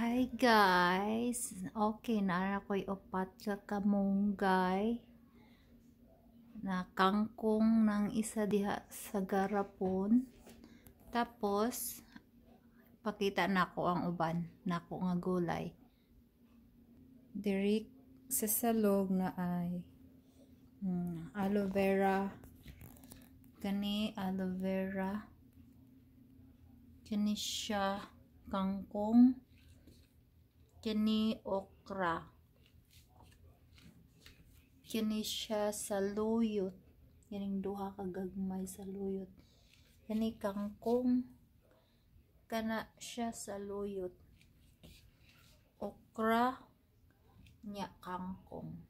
Hi guys! Okay, naara ko'y upat ka kamunggay na kangkong ng isa diha sa garapon. Tapos, pakita nako ang uban na ko nga gulay. Direk sa salog na ay mm, aloe vera kani aloe vera kani siya kangkong kini okra kini siya saluyot kining duha kagagmay gagmay saluyot yani kangkong kana siya saluyot okra nya kangkong